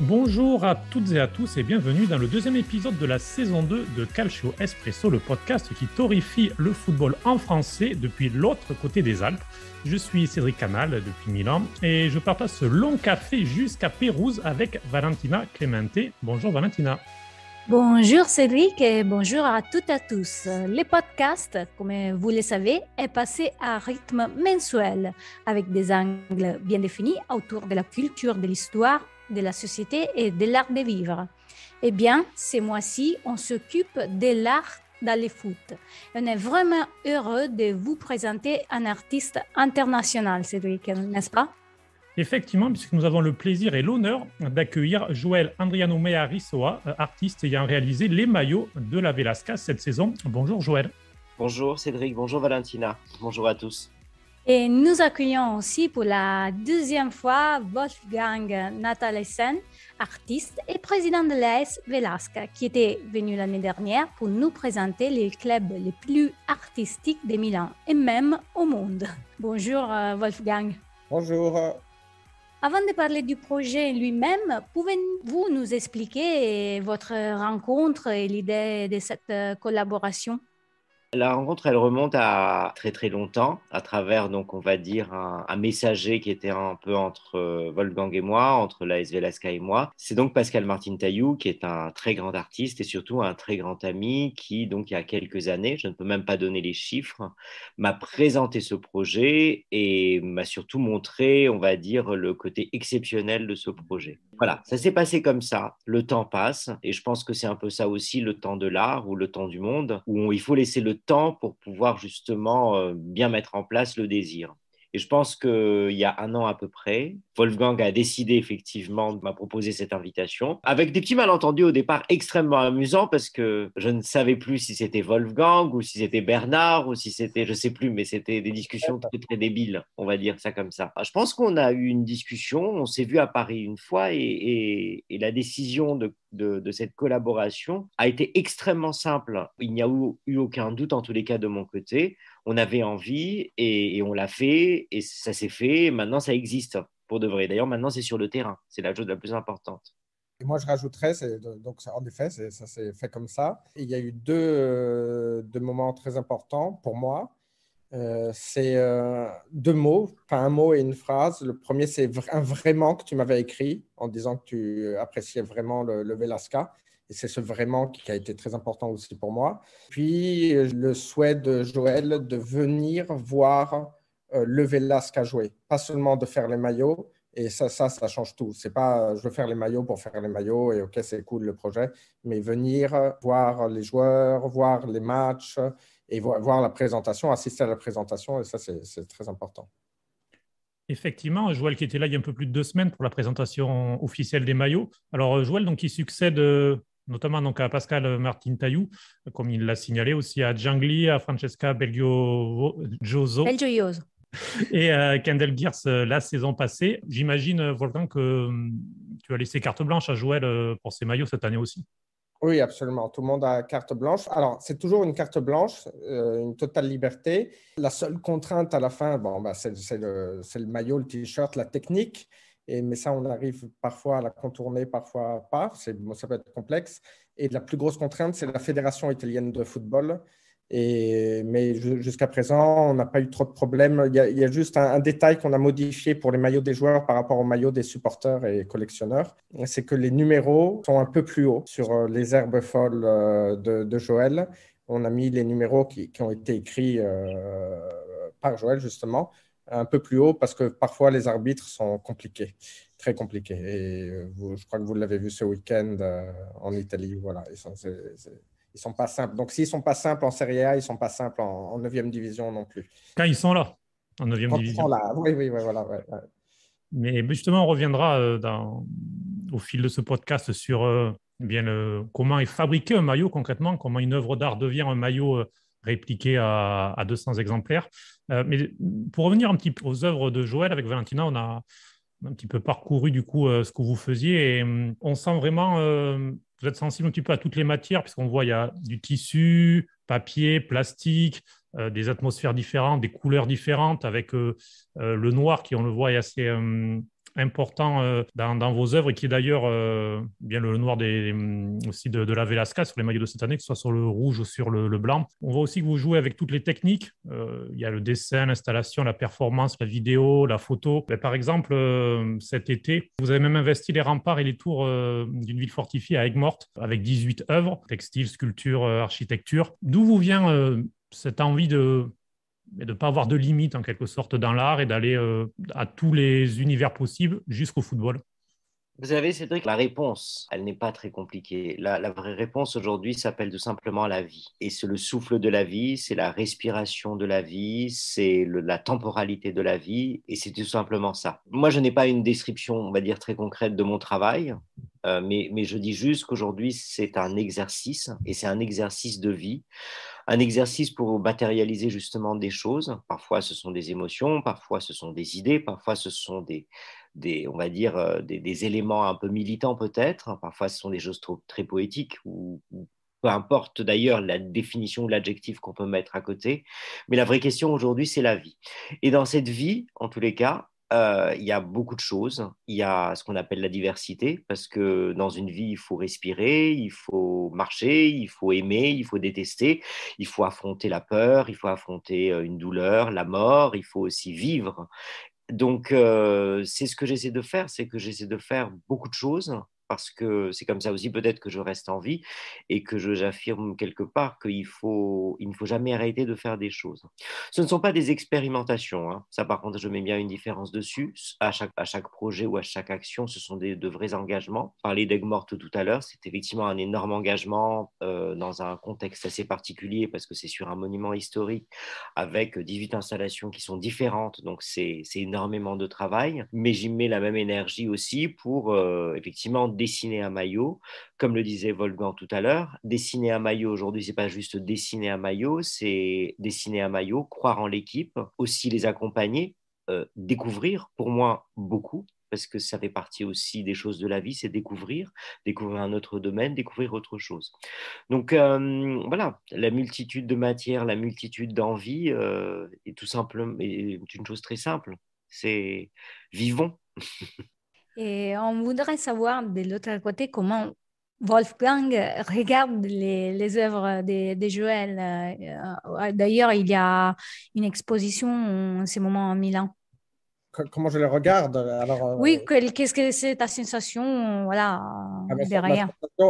Bonjour à toutes et à tous et bienvenue dans le deuxième épisode de la saison 2 de Calcio Espresso, le podcast qui torrifie le football en français depuis l'autre côté des Alpes. Je suis Cédric Canal depuis Milan et je partage ce long café jusqu'à Pérouse avec Valentina Clemente. Bonjour Valentina. Bonjour Cédric et bonjour à toutes et à tous. Le podcast, comme vous le savez, est passé à rythme mensuel avec des angles bien définis autour de la culture, de l'histoire de la société et de l'art de vivre. Eh bien, ces mois-ci, on s'occupe de l'art dans les foot. On est vraiment heureux de vous présenter un artiste international, Cédric, n'est-ce pas Effectivement, puisque nous avons le plaisir et l'honneur d'accueillir Joël Andriano Mearisoa, euh, artiste ayant réalisé les maillots de la Velasca cette saison. Bonjour Joël. Bonjour Cédric, bonjour Valentina, bonjour à tous. Et nous accueillons aussi pour la deuxième fois Wolfgang Natalesen, artiste et président de l'AS Velasca, qui était venu l'année dernière pour nous présenter les clubs les plus artistiques de Milan et même au monde. Bonjour euh, Wolfgang. Bonjour. Avant de parler du projet lui-même, pouvez-vous nous expliquer votre rencontre et l'idée de cette euh, collaboration la rencontre, elle remonte à très très longtemps, à travers donc on va dire un, messager qui était un peu entre euh, Wolfgang et moi, entre la Velasca et moi. C'est donc Pascal Martin Taillou qui est un très grand artiste et surtout un très grand ami qui donc il y a quelques années, je ne peux même pas donner les chiffres, m'a présenté ce projet et m'a surtout montré, on va dire, le côté exceptionnel de ce projet. Voilà, ça s'est passé comme ça. Le temps passe et je pense que c'est un peu ça aussi le temps de l'art ou le temps du monde où il faut laisser le temps pour pouvoir justement euh, bien mettre en place le désir. Et je pense qu'il y a un an à peu près, Wolfgang a décidé effectivement de m'a proposé cette invitation, avec des petits malentendus au départ extrêmement amusants parce que je ne savais plus si c'était Wolfgang ou si c'était Bernard ou si c'était, je sais plus, mais c'était des discussions très très débiles, on va dire ça comme ça. Je pense qu'on a eu une discussion, on s'est vu à Paris une fois et, la décision de cette collaboration a été extrêmement simple. Il n'y a eu, aucun doute, en tous les cas de mon côté on avait envie et, on l'a fait et ça s'est fait. maintenant, ça existe hein, pour de vrai. D'ailleurs, maintenant, c'est sur le terrain. C'est la chose la plus importante. moi, je rajouterais, donc en effet, ça s'est fait comme ça. il y a eu euh, deux, moments très importants pour moi. Euh, c'est euh, deux mots, pas un mot et une phrase. Le premier, c'est vraiment que tu m'avais écrit en disant que tu appréciais vraiment le Velasca. Et c'est ce vraiment qui a été très important aussi pour moi. Puis euh, le souhait de Joël de venir voir euh, le Velasque à jouer, pas seulement de faire les maillots. Et ça, ça, ça change tout. C'est pas euh, je veux faire les maillots pour faire les maillots et ok, c'est cool le projet, mais venir voir les joueurs, voir les matchs et voir la présentation, assister à la présentation, et ça, c'est très important. Effectivement, Joël qui était là il y a un peu plus de deux semaines pour la présentation officielle des maillots. Alors Joël, donc, qui succède notamment donc à Pascal Martin Tayou, comme il l'a signalé, aussi à Djangli, à Francesca Belgioso. Et à euh, Kendall Gears euh, la saison passée. J'imagine, euh, Wolfgang, que hum, tu as laissé carte blanche à Joël pour ses maillots cette année aussi. Oui, absolument. Tout le monde a carte blanche. Alors, c'est toujours une carte blanche, une totale liberté. La seule contrainte à la fin, bon, bah, c'est le, le, maillot, le t-shirt, la technique mais ça, on arrive parfois à la contourner, parfois pas. ça peut être complexe. Et la plus grosse contrainte, c'est la Fédération italienne de football. mais jusqu'à présent, on n'a pas eu trop de problèmes. Il y a, juste un, détail qu'on a modifié pour les maillots des joueurs par rapport aux maillots des supporters et collectionneurs. C'est que les numéros sont un peu plus hauts sur euh, les herbes folles euh, de, Joël. On a mis les numéros qui, ont été écrits euh, par Joël, justement un peu plus haut parce que parfois les arbitres sont compliqués, très compliqués. Et euh, je crois que vous l'avez vu ce week-end euh, en Italie. Voilà, ils sont, sont pas simples. Donc s'ils sont pas simples en Serie A, ils sont pas simples en, 9e division non plus. Quand ils sont là, en 9 Ils sont là, oui, oui, voilà. Mais justement, on reviendra euh, au fil de ce podcast sur bien comment est fabriqué un maillot concrètement, comment une œuvre d'art devient un maillot répliqué à, 200 exemplaires. Euh, mais pour revenir un petit peu aux œuvres de Joël avec Valentina, on a un petit peu parcouru du coup euh, ce que vous faisiez et hum, on sent vraiment, euh, vous êtes sensible un petit peu à toutes les matières puisqu'on voit il y a du tissu, papier, plastique, des atmosphères différentes, des couleurs différentes avec le noir qui on le voit est assez hum, important euh, dans, vos œuvres et qui est d'ailleurs euh, bien le noir mm, aussi de, la Velasca sur les maillots de cette année, que ce soit sur le rouge ou sur le, blanc. On voit aussi que vous jouez avec toutes les techniques. Euh, il y a le dessin, l'installation, la performance, la vidéo, la photo. Ben, par exemple, cet été, vous avez même investi les remparts et les tours d'une ville fortifiée à Aigues-Mortes avec 18 œuvres, textiles, sculptures, architecture. D'où vous vient cette envie de mais de ne pas avoir de limite en quelque sorte dans l'art et d'aller euh, à tous les univers possibles jusqu'au football Vous savez, Cédric, la réponse, elle n'est pas très compliquée. La, vraie réponse aujourd'hui s'appelle tout simplement la vie. Et c'est le souffle de la vie, c'est la respiration de la vie, c'est la temporalité de la vie, et c'est tout simplement ça. Moi, je n'ai pas une description, on va dire, très concrète de mon travail. Euh, mais, mais je dis juste qu'aujourd'hui, c'est un exercice, et c'est un exercice de vie un exercice pour matérialiser justement des choses. Parfois, ce sont des émotions, parfois, ce sont des idées, parfois, ce sont des, on va dire, euh, des, éléments un peu militants peut-être. Parfois, ce sont des choses trop, très poétiques ou, peu importe d'ailleurs la définition de l'adjectif qu'on peut mettre à côté. Mais la vraie question aujourd'hui, c'est la vie. Et dans cette vie, en tous les cas, euh, il y a beaucoup de choses. Il y a ce qu'on appelle la diversité, parce que dans une vie, il faut respirer, il faut marcher, il faut aimer, il faut détester, il faut affronter la peur, il faut affronter euh, une douleur, la mort, il faut aussi vivre. Donc, euh, c'est ce que j'essaie de faire, c'est que j'essaie de faire beaucoup de choses parce que c'est comme ça aussi peut-être que je reste en vie et que j'affirme quelque part qu'il faut, il ne faut jamais arrêter de faire des choses. Ce ne sont pas des expérimentations, hein. ça par contre je mets bien une différence dessus. À chaque, à chaque projet ou à chaque action, ce sont des, de vrais engagements. Parler d'Aigues Mortes tout à l'heure, c'est effectivement un énorme engagement euh, dans un contexte assez particulier parce que c'est sur un monument historique avec 18 installations qui sont différentes, donc c'est énormément de travail, mais j'y mets la même énergie aussi pour euh, effectivement dessiner un maillot. Comme le disait Wolfgang tout à l'heure, dessiner un maillot aujourd'hui, c'est pas juste dessiner un maillot, c'est dessiner un maillot, croire en l'équipe, aussi les accompagner, euh, découvrir pour moi beaucoup parce que ça fait partie aussi des choses de la vie, c'est découvrir, découvrir un autre domaine, découvrir autre chose. Donc euh, voilà, la multitude de matières, la multitude d'envies euh, tout simplement une chose très simple. C'est vivons. Et on voudrait savoir de l'autre côté comment Wolfgang regarde les, œuvres de, de Joël. Euh, euh, d'ailleurs, il y a une exposition en ce moment à Milan comment je les regarde. Alors, euh, oui, qu'est-ce que c'est ta sensation voilà, ah, derrière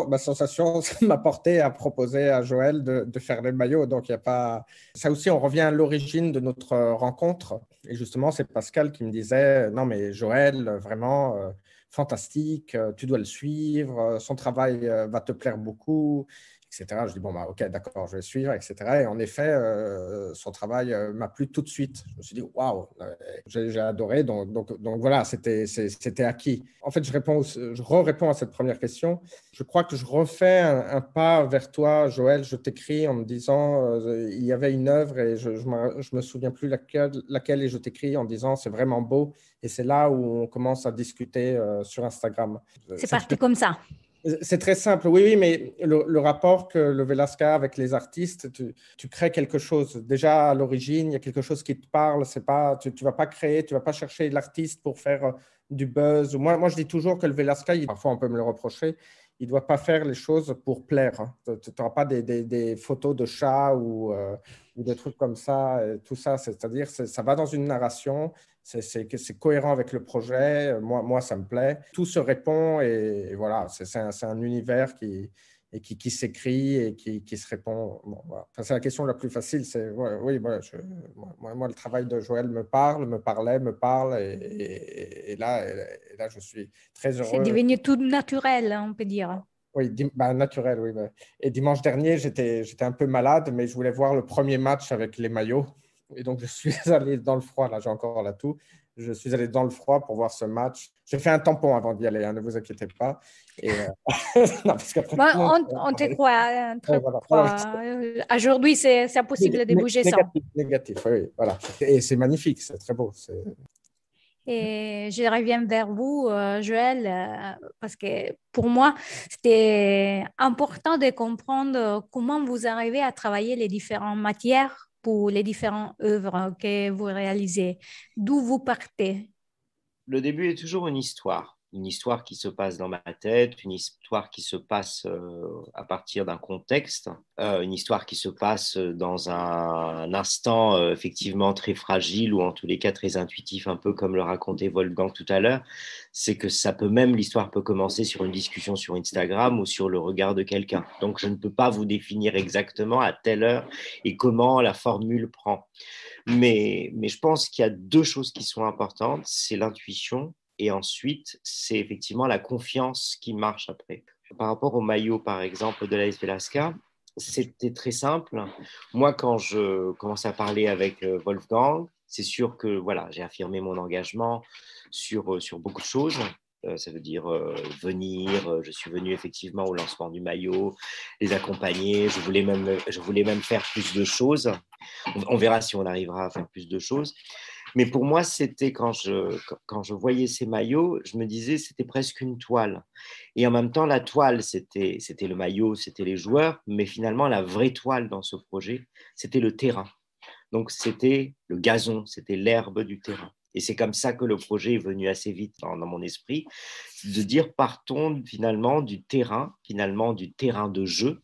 ma sensation, ça m'a porté à proposer à Joël de, faire le maillot. Donc, il a pas. Ça aussi, on revient à l'origine de notre euh, rencontre. Et justement, c'est Pascal qui me disait euh, Non, mais Joël, vraiment. fantastique, tu dois le suivre, son travail va te plaire beaucoup, je dis, bon, bah, ok, d'accord, je vais suivre, etc. Et en effet, euh, son travail euh, m'a plu tout de suite. Je me suis dit, waouh, euh, j'ai adoré. Donc, donc, donc voilà, c'était acquis. En fait, je, réponds, je re-réponds à cette première question. Je crois que je refais un, pas vers toi, Joël. Je t'écris en me disant, il y avait une œuvre et je ne me souviens plus laquelle, laquelle et je t'écris en disant, c'est vraiment beau. Et c'est là où on commence à discuter sur Instagram. C'est parti comme ça. C'est très simple, oui, oui, mais le, rapport que le Velasca avec les artistes, tu, crées quelque chose. Déjà à l'origine, il y a quelque chose qui te parle. C'est pas, tu, ne vas pas créer, tu vas pas chercher l'artiste pour faire euh, du buzz. Moi, moi, je dis toujours que le Velasca, parfois on peut me le reprocher, il doit pas faire les choses pour plaire. Hein. Tu n'auras pas des, photos de chats ou, euh, ou des trucs comme ça, euh, tout ça. C'est-à-dire, ça va dans une narration, c'est cohérent avec le projet, euh, moi, moi, ça me plaît. Tout se répond et, voilà, c'est un, un, univers qui, et qui, s'écrit et qui, qui, se répond. enfin, c'est la question la plus facile, c'est oui, voilà, bah, moi, le travail de Joël me parle, me parlait, me parle, et, et là, là, je suis très heureux. C'est devenu tout naturel, hein, on peut dire. Oui, bah, naturel, oui. Bah. Et dimanche dernier, j'étais un peu malade, mais je voulais voir le premier match avec les maillots. Et donc, je suis allé dans le froid. Là, j'ai encore la toux. Je suis allé dans le froid pour voir ce match. J'ai fait un tampon avant d'y aller, hein, ne vous inquiétez pas. Et, euh, bah, on, te croit. Hein, euh, aujourd'hui, c'est impossible de bouger négatif, sans. Négatif, oui, voilà. Et c'est magnifique, c'est très beau. Et je reviens vers vous, euh, Joël, euh, parce que pour moi, c'était important de comprendre comment vous arrivez à travailler les différentes matières pour les différentes œuvres que vous réalisez. D'où vous partez Le début est toujours une histoire une histoire qui se passe dans ma tête, une histoire qui se passe euh, à partir d'un contexte, euh, une histoire qui se passe euh, dans un, instant effectivement très fragile ou en tous les cas très intuitif, un peu comme le racontait Wolfgang tout à l'heure, c'est que ça peut même, l'histoire peut commencer sur une discussion sur Instagram ou sur le regard de quelqu'un. Donc je ne peux pas vous définir exactement à telle heure et comment la formule prend. Mais, mais je pense qu'il y a deux choses qui sont importantes, c'est l'intuition et ensuite, c'est effectivement la confiance qui marche après. Par rapport au maillot, par exemple, de l'AS Velasca, c'était très simple. Moi, quand je commençais à parler avec euh, Wolfgang, c'est sûr que voilà, j'ai affirmé mon engagement sur, euh, sur beaucoup de choses. Euh, ça veut dire venir. je suis venu effectivement au lancement du maillot, les accompagner. Je voulais même, je voulais même faire plus de choses. on verra si on arrivera à faire plus de choses. Mais pour moi, c'était quand je, voyais ces maillots, je me disais c'était presque une toile. Et en même temps, la toile, c'était le maillot, c'était les joueurs, mais finalement, la vraie toile dans ce projet, c'était le terrain. Donc, c'était le gazon, c'était l'herbe du terrain. Et c'est comme ça que le projet est venu assez vite dans mon esprit, de dire partons finalement du terrain, finalement du terrain de jeu,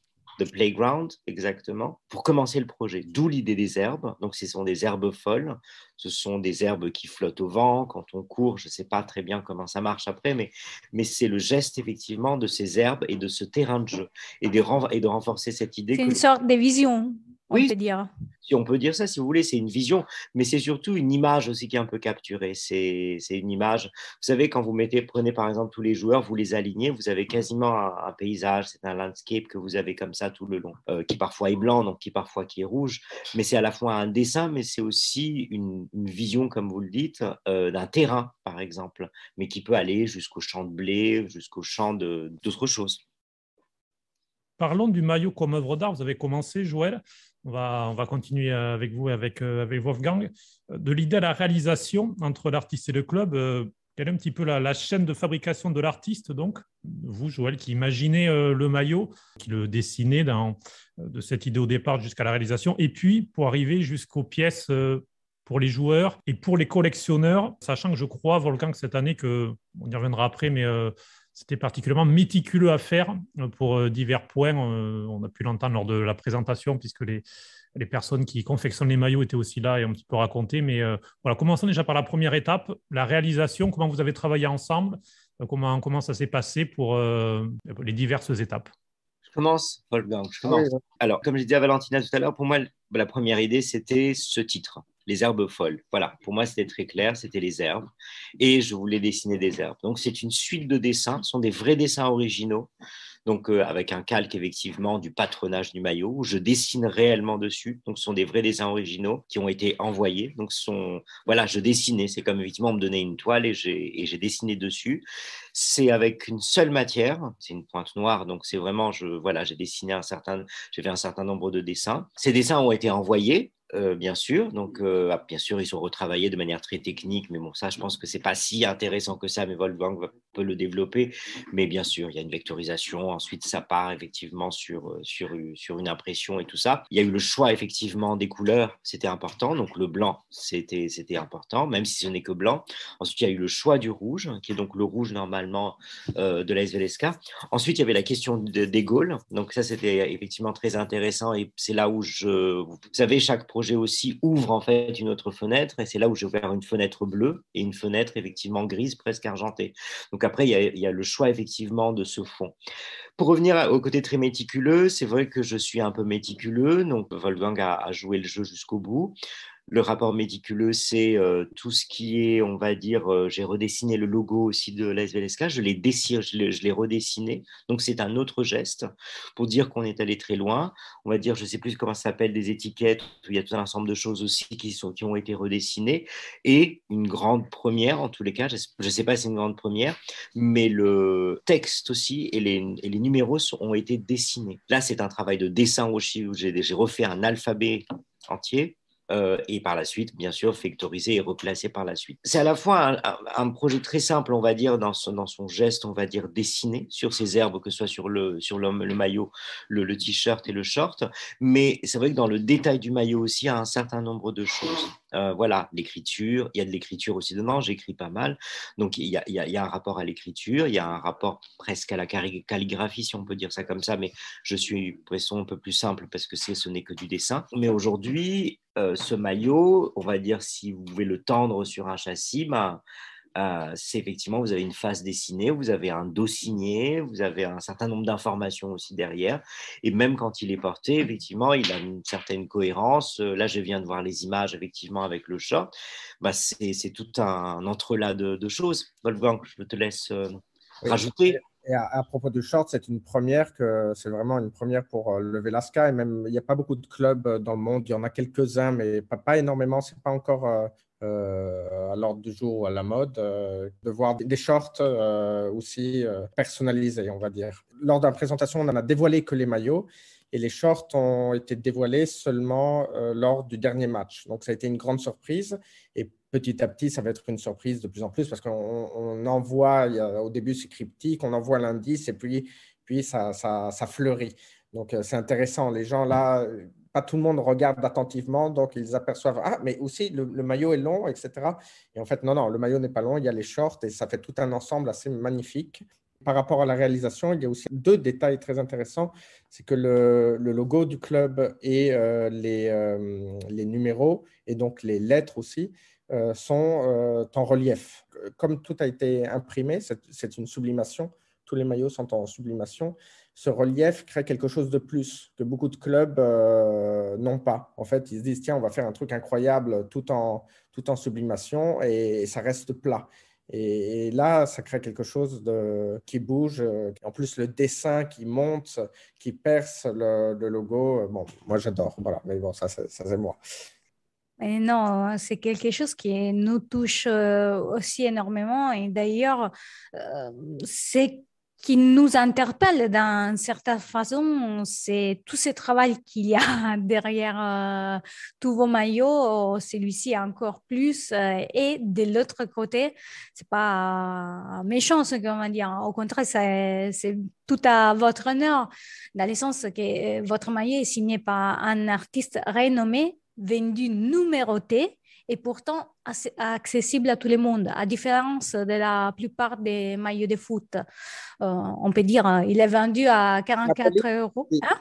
Playground, exactement, pour commencer le projet. D'où l'idée des herbes. Donc, ce sont des herbes folles. Ce sont des herbes qui flottent au vent quand on court. Je ne sais pas très bien comment ça marche après, mais, mais c'est le geste, effectivement, de ces herbes et de ce terrain de jeu et de, et de renforcer cette idée. C'est une sorte de vision oui, dire. Si on peut dire ça, si vous voulez, c'est une vision, mais c'est surtout une image aussi qui est un peu capturée. C'est une image. Vous savez, quand vous mettez, prenez par exemple tous les joueurs, vous les alignez, vous avez quasiment un, paysage, c'est un landscape que vous avez comme ça tout le long, euh, qui parfois est blanc, donc qui parfois qui est rouge, mais c'est à la fois un dessin, mais c'est aussi une, vision, comme vous le dites, euh, d'un terrain, par exemple, mais qui peut aller jusqu'au champ de blé, jusqu'au champ d'autres choses. Parlons du maillot comme œuvre d'art. Vous avez commencé, Joël. On va, on va continuer avec vous et avec, euh, avec Wolfgang. Euh, de l'idée à la réalisation entre l'artiste et le club, euh, quelle est un petit peu la, chaîne de fabrication de l'artiste, donc Vous, Joël, qui imaginez le maillot, qui le dessinez de cette idée au départ jusqu'à la réalisation, et puis pour arriver jusqu'aux pièces pour les joueurs et pour les collectionneurs, sachant que je crois, Wolfgang, que cette année, que, on y reviendra après, mais c'était particulièrement méticuleux à faire euh, pour euh, divers points. Euh, on a pu l'entendre lors de la présentation, puisque les, personnes qui confectionnent les maillots étaient aussi là et ont un petit peu raconté. Mais voilà, commençons déjà par la première étape, la réalisation, comment vous avez travaillé ensemble, comment, ça s'est passé pour les diverses étapes. Je commence, je commence. Alors, comme j'ai dit à Valentina tout à l'heure, pour moi, la première idée, c'était ce titre les herbes folles. Voilà, pour moi c'était très clair, c'était les herbes. Et je voulais dessiner des herbes. Donc c'est une suite de dessins, ce sont des vrais dessins originaux. Donc euh, avec un calque effectivement du patronage du maillot, où je dessine réellement dessus. Donc ce sont des vrais dessins originaux qui ont été envoyés. Donc sont, voilà, je dessinais. C'est comme effectivement on me donnait une toile et j'ai dessiné dessus. C'est avec une seule matière, c'est une pointe noire. Donc c'est vraiment, je voilà, j'ai dessiné un certain, j'ai fait un certain nombre de dessins. Ces dessins ont été envoyés euh, bien sûr. Mmh donc, euh, ah, bien sûr, ils sont retravaillés de manière très technique, mais bon, ça, je pense que c'est pas si intéressant que ça, mais Wolfgang peut le développer. Mais bien sûr, il y a une vectorisation. Ensuite, ça part effectivement sur, euh, sur, sur une impression et tout ça. Il y a eu le choix effectivement des couleurs, c'était important. Donc, le blanc, c'était important, même si ce n'est que blanc. Ensuite, il y a eu le choix du rouge, qui est donc le rouge normalement de la SVLSK. Ensuite, il y avait la question des Gaules. Donc, ça, c'était effectivement très intéressant. Et c'est là où je. Vous savez, chaque projet j'ai aussi ouvre en fait une autre fenêtre, et c'est là où j'ai ouvert une fenêtre bleue et une fenêtre effectivement grise, presque argentée. Donc après, il y a, le choix effectivement de ce fond. Pour revenir au côté très méticuleux, c'est vrai que je suis un peu méticuleux, donc Wolfgang a joué le jeu jusqu'au bout. Le rapport médiculeux, c'est euh, tout ce qui est, on va dire, euh, j'ai redessiné le logo aussi de la je l'ai dessiné, je l'ai redessiné. Donc c'est un autre geste pour dire qu'on est allé très loin. On va dire, je ne sais plus comment ça s'appelle, des étiquettes, il y a tout un ensemble de choses aussi qui, sont, qui ont été redessinées. Et une grande première, en tous les cas, je ne sais pas si c'est une grande première, mais le texte aussi et les, et les numéros ont été dessinés. Là, c'est un travail de dessin aussi où j'ai refait un alphabet entier euh, et par la suite, bien sûr, factorisé et replacé par la suite. C'est à la fois un, projet très simple, on va dire, dans son, geste, on va dire, dessiné sur ces herbes, que ce soit sur le, maillot, le, le t-shirt et le short, mais c'est vrai que dans le détail du maillot aussi, il y a un certain nombre de choses. Euh, voilà, l'écriture, il y a de l'écriture aussi dedans, j'écris pas mal. Donc il y a, un rapport à l'écriture, il y a un rapport presque à la calligraphie, si on peut dire ça comme ça, mais je suis, pression un peu plus simple parce que ce n'est que du dessin. Mais aujourd'hui, euh, ce maillot, on va dire, si vous voulez le tendre sur un châssis, ben, ah, c'est effectivement, vous avez une face dessinée, vous avez un dos signé, vous avez un certain nombre d'informations aussi derrière. Et même quand il est porté, effectivement, il a une certaine cohérence. Euh, là, je viens de voir les images, effectivement, avec le short. Bah, c'est tout un entrelac de, choses. Wolfgang, je te laisse euh, rajouter. à, propos du short, c'est une première, que c'est vraiment une première pour euh, le Velasca. Et même, il n'y a pas beaucoup de clubs dans le monde. Il y en a quelques-uns, mais pas, pas énormément. C'est pas encore euh, à l'ordre du jour ou à la mode, euh, de voir des shorts euh, aussi personnalisés, on va dire. Lors de la présentation, on a dévoilé que les maillots et les shorts ont été dévoilés seulement lors du dernier match. Donc ça a été une grande surprise et petit à petit, ça va être une surprise de plus en plus parce qu'on envoie, au début c'est cryptique, on envoie l'indice et puis, puis ça, ça, ça fleurit. Donc c'est intéressant. Les gens là, pas tout le monde regarde attentivement, donc ils aperçoivent ah mais aussi le, maillot est long, etc. Et en fait non non, le maillot n'est pas long, il y a les shorts et ça fait tout un ensemble assez magnifique. Par rapport à la réalisation, il y a aussi deux détails très intéressants, c'est que le, logo du club et euh, euh, les, numéros et donc les lettres aussi euh, sont en relief. Comme tout a été imprimé, c'est une sublimation. Tous les maillots sont en sublimation ce relief crée quelque chose de plus que beaucoup de clubs euh, n'ont pas. En fait, ils se disent, tiens, on va faire un truc incroyable tout en, tout en sublimation et, ça reste plat. Et, là, ça crée quelque chose de, qui bouge. Euh, en plus, le dessin qui monte, qui perce le, logo, euh, bon, moi j'adore, voilà, mais bon, ça, ça, c'est moi. Et non, c'est quelque chose qui nous touche aussi énormément. Et d'ailleurs, c'est qui nous interpelle d'une certaine façon, c'est tout ce travail qu'il y a derrière euh, tous vos maillots, celui-ci encore plus. Euh, et de l'autre côté, c'est pas méchant ce qu'on va dire. Au contraire, c'est tout à votre honneur, dans le sens que euh, votre maillot est signé par un artiste renommé, vendu, numéroté et pourtant accessible à tout le monde, à différence de la plupart des maillots de foot. Euh, on peut dire, il est vendu à 44 euros. Hein?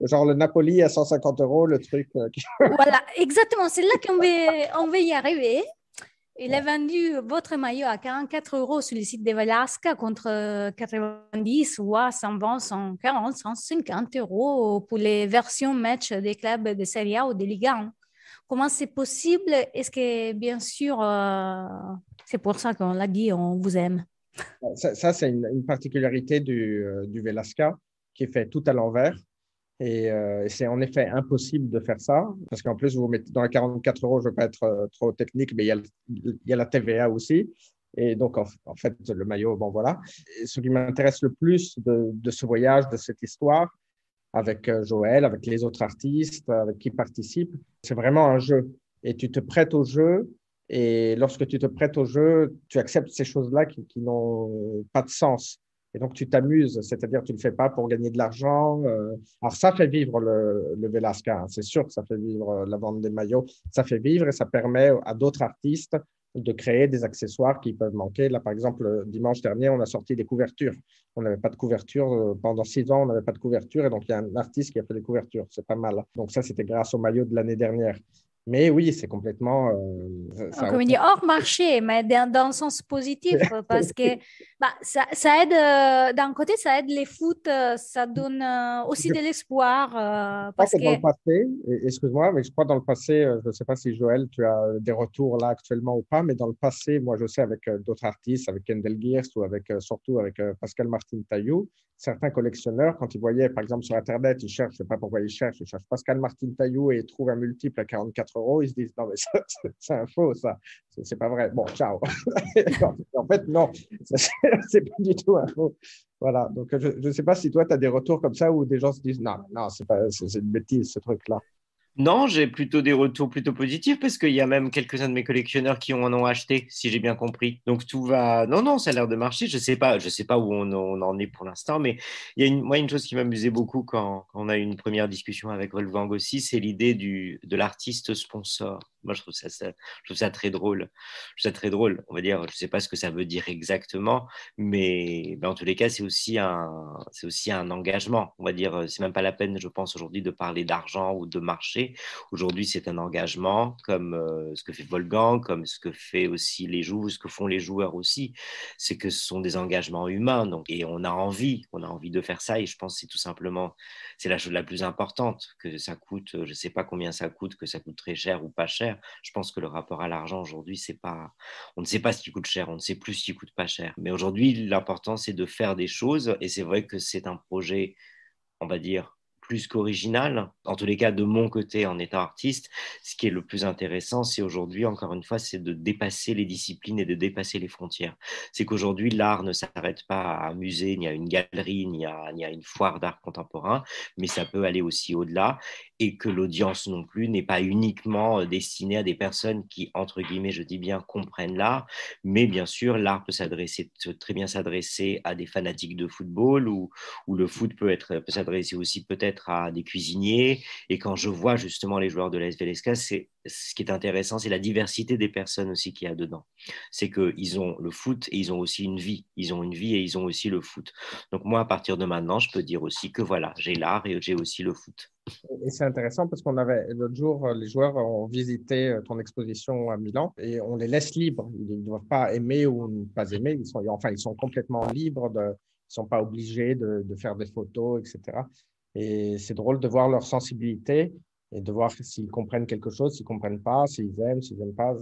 Genre le Napoli à 150 euros, le truc. Euh, voilà, exactement, c'est là qu'on veut on y arriver. Il est vendu votre maillot à 44 euros sur le site de Velasca contre 90 euh, ou 120, 140, 150 euros pour les versions match des clubs de Serie A ou de Ligue 1. Comment c'est possible Est-ce que, bien sûr, euh, c'est pour ça qu'on l'a dit, on vous aime Ça, c'est une, particularité du, euh, du, Velasca qui est fait tout à l'envers. Euh, et c'est en effet impossible de faire ça, parce qu'en plus, vous mettez dans les 44 euros, je ne veux pas être trop technique, mais il y, a, la TVA aussi. Et donc, en, fait, le maillot, bon voilà. ce qui m'intéresse le plus de, ce voyage, de cette histoire, avec euh, Joël, avec les autres artistes, avec qui participent. C'est vraiment un jeu. Et tu te prêtes au jeu. Et lorsque tu te prêtes au jeu, tu acceptes ces choses-là qui, n'ont pas de sens. Et donc, tu t'amuses, c'est-à-dire tu ne le fais pas pour gagner de l'argent. Euh. Alors, ça fait vivre le, le Velasca, hein, c'est sûr que ça fait vivre euh, la vente des maillots, ça fait vivre et ça permet à d'autres artistes de créer des accessoires qui peuvent manquer. Là, par exemple, dimanche dernier, on a sorti des couvertures. On n'avait pas de couverture. Euh, pendant six ans, on n'avait pas de couverture. Et donc, il y a un artiste qui a fait des couvertures. C'est pas mal. Donc, ça, c'était grâce au maillot de l'année dernière. Mais oui, c'est complètement. Euh, Comme on dit, hors marché, mais dans, dans le sens positif, parce que bah, ça, aide, euh, d'un côté, ça aide les foot, euh, ça donne aussi de l'espoir. parce que, dans le passé, excuse-moi, mais je crois dans le passé, je ne sais pas si Joël, tu as des retours là actuellement ou pas, mais dans le passé, moi je sais avec d'autres artistes, avec Kendall Gears ou avec, surtout avec Pascal Martin Taillou, certains collectionneurs, quand ils voyaient par exemple sur Internet, ils cherchent, je ne sais pas pourquoi ils cherchent, ils cherchent Pascal Martin Taillou et ils trouvent un multiple à 44 ils se disent non, mais ça, c'est un faux, ça, c'est pas vrai. Bon, ciao. en fait, non, c'est pas du tout un faux. Voilà, donc je ne sais pas si toi, tu as des retours comme ça où des gens se disent non, non, c'est une bêtise ce truc-là. Non, j'ai plutôt des retours plutôt positifs parce qu'il y a même quelques-uns de mes collectionneurs qui en ont acheté, si j'ai bien compris. Donc tout va. Non, non, ça a l'air de marcher. Je sais pas, je sais pas où on, en est pour l'instant, mais il y a une, moi une chose qui m'amusait beaucoup quand, on a eu une première discussion avec Wolfgang aussi, c'est l'idée du de l'artiste sponsor. Moi, je trouve ça, je trouve ça très drôle. Je trouve ça très drôle. On va dire, je sais pas ce que ça veut dire exactement, mais, mais en tous les cas, c'est aussi un, c'est aussi un engagement. On va dire, c'est même pas la peine, je pense aujourd'hui, de parler d'argent ou de marché Aujourd'hui, c'est un engagement comme euh, ce que fait Volgan, comme ce que fait aussi les joueurs, ce que font les joueurs aussi. C'est que ce sont des engagements humains. Donc, et on a envie, on a envie de faire ça. Et je pense que c'est tout simplement, c'est la chose la plus importante, que ça coûte, je ne sais pas combien ça coûte, que ça coûte très cher ou pas cher. Je pense que le rapport à l'argent aujourd'hui, c'est pas, on ne sait pas ce qui coûte cher, on ne sait plus ce qui coûte pas cher. Mais aujourd'hui, l'important, c'est de faire des choses. Et c'est vrai que c'est un projet, on va dire, plus qu'original, en tous les cas de mon côté en étant artiste. Ce qui est le plus intéressant, c'est aujourd'hui, encore une fois, c'est de dépasser les disciplines et de dépasser les frontières. C'est qu'aujourd'hui, l'art ne s'arrête pas à un musée, ni à une galerie, ni à, ni une foire d'art contemporain, mais ça peut aller aussi au-delà et que l'audience non plus n'est pas uniquement euh, destinée à des personnes qui, entre guillemets, je dis bien, comprennent l'art, mais bien sûr, l'art peut s'adresser, très bien s'adresser à des fanatiques de football ou, ou le foot peut, être, peut s'adresser aussi peut-être à des cuisiniers. Et quand je vois justement les joueurs de la SVLSK, c'est ce qui est intéressant, c'est la diversité des personnes aussi qu'il y a dedans. C'est qu'ils ont le foot et ils ont aussi une vie. Ils ont une vie et ils ont aussi le foot. Donc moi, à partir de maintenant, je peux dire aussi que voilà, j'ai l'art et j'ai aussi le foot. Et c'est intéressant parce qu'on avait l'autre jour, les joueurs ont visité euh, ton exposition à Milan et on les laisse libres. Ils ne doivent pas aimer ou ne pas aimer. enfin, ils sont complètement libres. ils ne sont pas obligés de, de, faire des photos, etc. Et c'est drôle de voir leur sensibilité et de voir s'ils comprennent quelque chose, s'ils comprennent pas, s'ils aiment, s'ils n'aiment pas.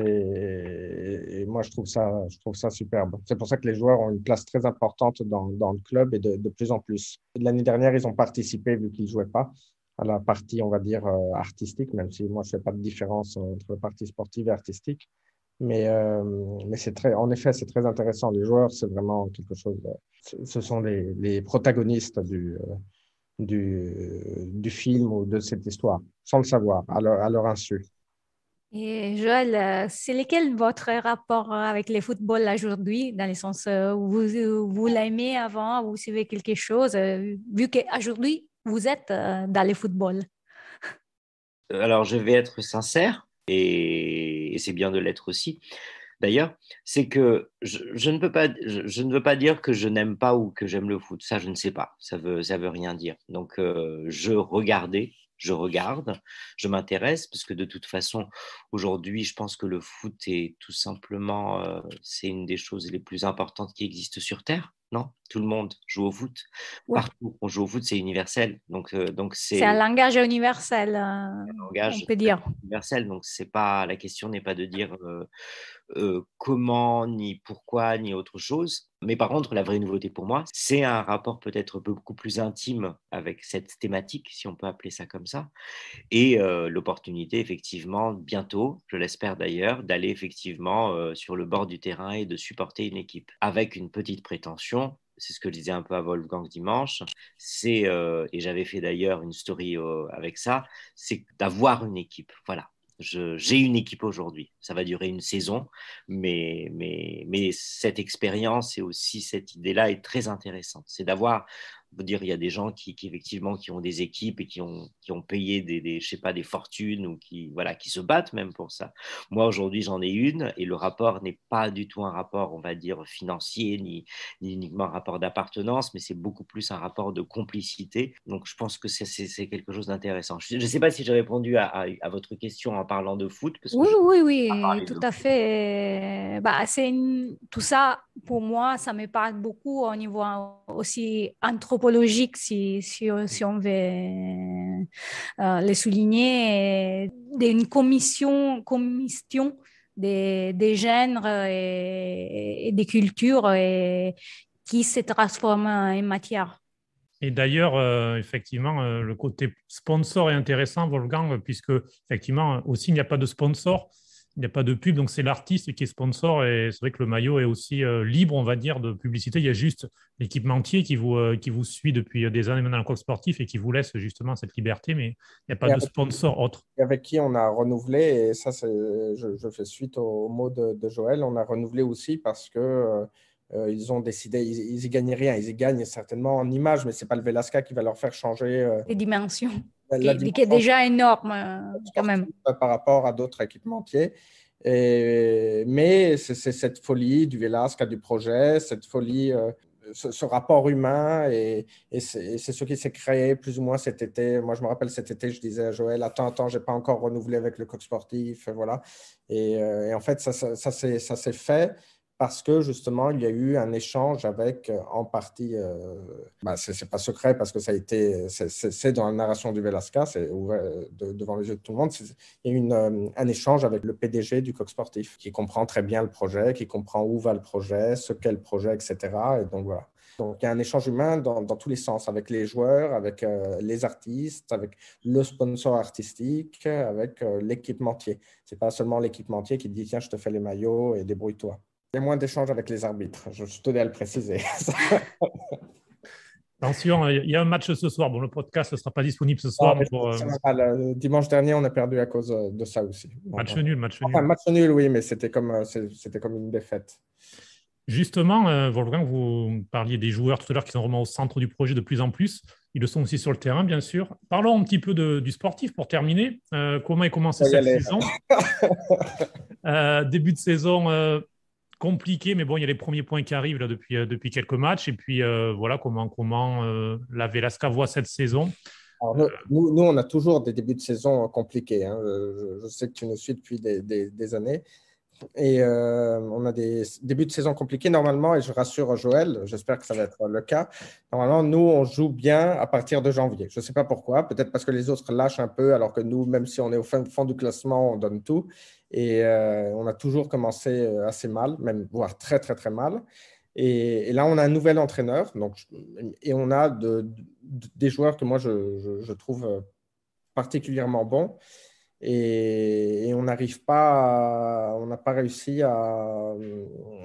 Et moi, je trouve ça, je trouve ça superbe. C'est pour ça que les joueurs ont une place très importante dans, dans le club et de, plus en plus. L'année dernière, ils ont participé vu qu'ils jouaient pas à la partie, on va dire, euh, artistique, même si moi, je ne fais pas de différence entre partie sportive et artistique. Mais, euh, mais c'est très, en effet, c'est très intéressant. Les joueurs, c'est vraiment quelque chose. Euh, ce sont les, les protagonistes du, du, du, film ou de cette histoire, sans le savoir, à leur, insu. Et Joël, euh, c'est lequel votre rapport avec le football aujourd'hui, dans le sens euh, où vous, vous l'aimez avant, vous suivez quelque chose, euh, vu qu'aujourd'hui, vous êtes dans le football Alors, je vais être sincère, et, et c'est bien de l'être aussi d'ailleurs, c'est que je, ne veux pas dire que je n'aime pas ou que j'aime le foot. Ça, je ne sais pas. Ça veut, veut rien dire. Donc, euh, je regardais, je regarde, je m'intéresse parce que de toute façon, aujourd'hui, je pense que le foot est tout simplement, euh, c'est une des choses les plus importantes qui existent sur Terre, non tout le monde joue au foot. Partout on joue au foot, c'est universel. Donc, euh, donc c'est, un langage universel, euh, on peut dire. Universel, donc c'est pas, la question n'est pas de dire euh, comment, ni pourquoi, ni autre chose. Mais par contre, la vraie nouveauté pour moi, c'est un rapport peut-être beaucoup plus intime avec cette thématique, si on peut appeler ça comme ça, et l'opportunité, effectivement, bientôt, je l'espère d'ailleurs, d'aller effectivement sur le bord du terrain et de supporter une équipe avec une petite prétention c'est ce que je disais un peu à Wolfgang dimanche, c'est, euh, et j'avais fait d'ailleurs une story euh, avec ça, c'est d'avoir une équipe. Voilà, j'ai une équipe aujourd'hui. Ça va durer une saison, mais, mais, mais cette expérience et aussi cette idée-là est très intéressante. C'est d'avoir dire, il y a des gens qui, effectivement qui ont des équipes et qui ont, qui ont payé des, je sais pas, des fortunes ou qui, voilà, qui se battent même pour ça. Moi, aujourd'hui, j'en ai une et le rapport n'est pas du tout un rapport, on va dire, financier ni, uniquement un rapport d'appartenance, mais c'est beaucoup plus un rapport de complicité. Donc, je pense que c'est quelque chose d'intéressant. Je ne sais pas si j'ai répondu à, votre question en parlant de foot. que oui, oui, oui, tout à fait. Bah, Tout ça, pour moi, ça me parle beaucoup au niveau aussi anthropologique logique si, si, si on veut euh, euh le souligner, d'une commission, commission des, des genres et, des cultures et, qui se transforme en matière. Et d'ailleurs, euh, effectivement, euh, le côté sponsor est intéressant, Wolfgang, puisque effectivement aussi il n'y a pas de sponsor il n'y a pas de pub, donc c'est l'artiste qui est sponsor et c'est vrai que le maillot est aussi euh, libre, on va dire, de publicité. Il y a juste l'équipementier qui vous, euh, qui vous suit depuis euh, des années maintenant dans le club sportif et qui vous laisse justement cette liberté, mais il n'y a pas de sponsor autre. Avec qui on a renouvelé, et ça, je, fais suite aux mots de, Joël, on a renouvelé aussi parce que. ils ont décidé, ils, n'y gagnent rien, ils y gagnent certainement en image, mais ce n'est pas le Velasca qui va leur faire changer. Les dimensions qui, est déjà énorme euh, quand même. Par rapport à d'autres équipementiers. mais c'est cette folie du à du projet, cette folie, euh, ce, rapport humain, et, c'est ce qui s'est créé plus ou moins cet été. Moi, je me rappelle cet été, je disais à Joël, attends, attends, j'ai pas encore renouvelé avec le coq sportif, voilà. Et, euh, en fait, ça, ça, ça s'est fait parce que justement, il y a eu un échange avec, euh, en partie, euh, bah, ce n'est c'est pas secret parce que ça a été, c'est dans la narration du Velasca, c'est euh, devant les yeux de tout le monde, il y a eu un échange avec le PDG du Coq Sportif, qui comprend très bien le projet, qui comprend où va le projet, ce qu'est le projet, etc. Et donc voilà. Donc, il y a un échange humain dans, tous les sens, avec les joueurs, avec les artistes, avec le sponsor artistique, avec l'équipementier. Ce n'est pas seulement l'équipementier qui dit, tiens, je te fais les maillots et débrouille-toi. Il y a moins d'échanges avec les arbitres, je, tenais à le préciser. Attention, hein, il y a un match ce soir. Bon, le podcast ne sera pas disponible ce soir. Euh, euh, dimanche dernier, on a perdu à cause euh, de ça aussi. match nul, match nul. match nul, oui, mais c'était comme, c'était comme une défaite. Justement, Wolfgang, vous parliez des joueurs tout à l'heure qui sont vraiment au centre du projet de plus en plus. Ils le sont aussi sur le terrain, bien sûr. Parlons un petit peu du sportif pour terminer. comment est commencé cette saison Début de saison compliqué, mais bon, il y a les premiers points qui arrivent là, depuis, euh, depuis quelques matchs. Et puis, euh, voilà comment, comment euh, la Velasca voit cette saison. nous, on a toujours des débuts de saison compliqués. Hein. Je, sais que tu nous suis depuis des, des années. Et euh, on a des débuts de saison compliqués normalement, et je rassure Joël, j'espère que ça va être le cas. Normalement, nous, on joue bien à partir de janvier. Je ne sais pas pourquoi, peut-être parce que les autres lâchent un peu, alors que nous, même si on est au fin, fond du classement, on donne tout. Et euh, on a toujours commencé euh, assez mal, même voire très, très, très mal. Et, là, on a un nouvel entraîneur, donc, et on a des joueurs que moi, je trouve particulièrement bons et, on n'arrive pas, on n'a pas réussi à,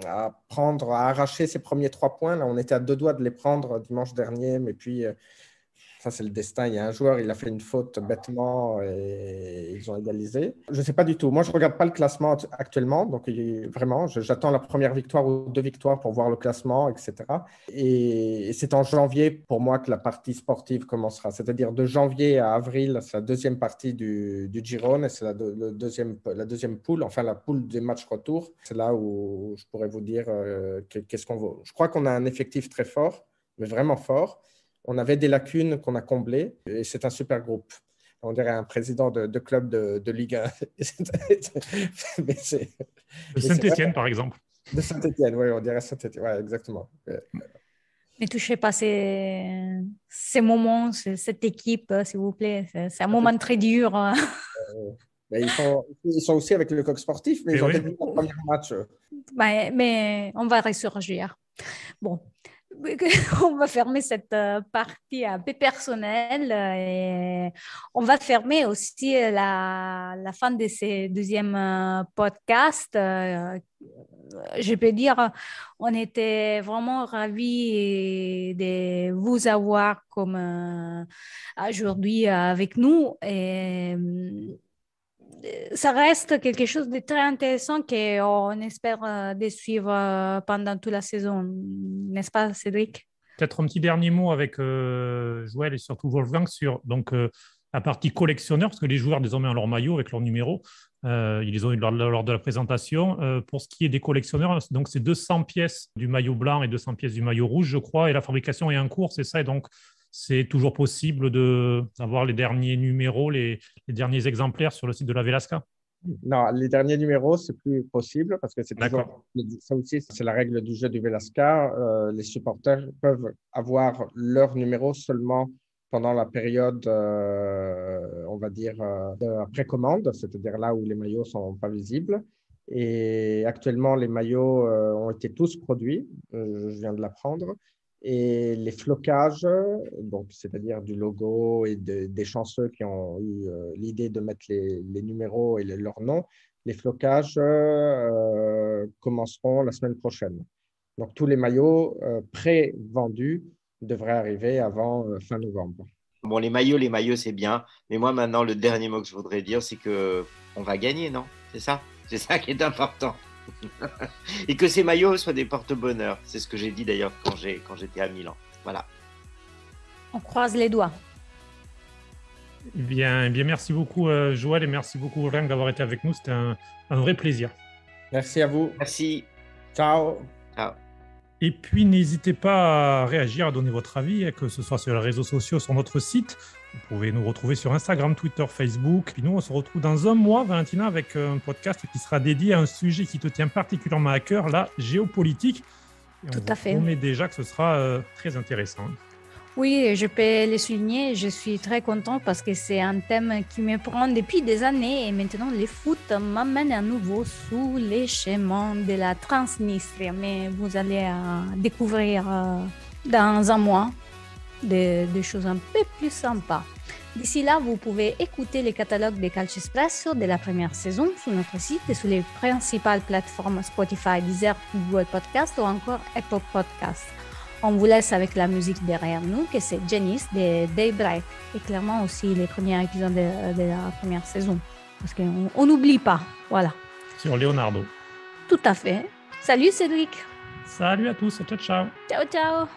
à, prendre, à arracher ces premiers trois points. Là, on était à deux doigts de les prendre dimanche dernier, mais puis euh, ça c'est le destin. Il y a un joueur, il a fait une faute bêtement et ils ont égalisé. Je ne sais pas du tout. Moi, je ne regarde pas le classement actuellement. Donc, vraiment, j'attends la première victoire ou deux victoires pour voir le classement, etc. Et, c'est en janvier, pour moi, que la partie sportive commencera. C'est-à-dire de janvier à avril, c'est la deuxième partie du, du Giron et c'est la, deuxième, poule, enfin la poule des matchs retour. C'est là où je pourrais vous dire euh, qu'est-ce qu'on veut. Je crois qu'on a un effectif très fort, mais vraiment fort on avait des lacunes qu'on a comblées et c'est un super groupe. On dirait un président de, club de, de Ligue 1. mais de Saint-Etienne, par exemple. De Saint-Etienne, oui, on dirait Saint-Etienne, ouais, exactement. Ne touchez pas ces, moments, cette équipe, euh, s'il vous plaît. C'est un ah, moment très dur. Hein. Euh, mais ils, sont, aussi avec le coq sportif, mais, ils ont leur premier match. Mais, mais on va ressurgir. Bon, on va fermer cette euh, partie un peu personnelle euh, et on va fermer aussi euh, la, fin de ce deuxième podcast. Je peux dire, on était vraiment ravis de vous avoir comme aujourd'hui avec nous. Et, ça reste quelque chose de très intéressant qu'on espère euh, de suivre euh, pendant toute la saison, n'est-ce pas, Cédric Peut-être un petit dernier mot avec euh, Joël et surtout Wolfgang sur donc, la partie collectionneur, parce que les joueurs désormais ont leur maillot avec leur numéro. ils les ont eu lors, de la présentation. pour ce qui est des collectionneurs, donc c'est 200 pièces du maillot blanc et 200 pièces du maillot rouge, je crois, et la fabrication est en cours, c'est ça. donc, c'est toujours possible d'avoir les derniers numéros, les, derniers exemplaires sur le site de la Velasca Non, les derniers numéros, c'est plus possible parce que c'est Ça aussi, c'est la règle du jeu du Velasca. Euh, les supporters peuvent avoir leur numéro seulement pendant la période, euh, on va dire, euh, de précommande, c'est-à-dire là où les maillots sont pas visibles. Et actuellement, les maillots ont été tous produits, je viens de l'apprendre, et les flocages, c'est-à-dire du logo et des chanceux qui ont eu euh, l'idée de mettre les, numéros et leur leurs noms, les flocages euh, commenceront la semaine prochaine. Donc tous les maillots euh, pré-vendus devraient arriver avant fin novembre. Bon, les maillots, les maillots, c'est bien. Mais moi, maintenant, le dernier mot que je voudrais dire, c'est qu'on va gagner, non C'est ça C'est ça qui est important et que ces maillots soient des porte-bonheur. C'est ce que j'ai dit d'ailleurs quand j'ai quand j'étais à Milan. Voilà. On croise les doigts. Bien, eh bien merci beaucoup euh, Joël et merci beaucoup Ren d'avoir été avec nous. C'était un, un, vrai plaisir. Merci à vous. Merci. Ciao. Ciao. Et puis n'hésitez pas à réagir, à donner votre avis, que ce soit sur les réseaux sociaux, sur notre site. Vous pouvez nous retrouver sur Instagram, Twitter, Facebook. Puis nous, on se retrouve dans un mois, Valentina, avec euh, un podcast qui sera dédié à un sujet qui te tient particulièrement à cœur, la géopolitique. Tout à fait. On met déjà que ce sera euh, très intéressant. Oui, je peux le souligner. Je suis très content parce que c'est un thème qui me prend depuis des années et maintenant le foot m'amène à nouveau sous les chemins de la Transnistrie. Mais vous allez euh, découvrir dans un mois des de choses un peu plus sympas. D'ici là, vous pouvez écouter les catalogues de Calcio Espresso de la première saison sur notre site et sur les principales plateformes Spotify, Deezer, Google Podcast ou encore Apple Podcast. On vous laisse avec la musique derrière nous, que c'est Janice de Daybreak, et clairement aussi les premiers épisodes de, de la première saison, parce qu'on n'oublie pas, voilà. Sur Leonardo. Tout à fait. Salut Cédric. Salut à tous, ciao ciao. Ciao ciao.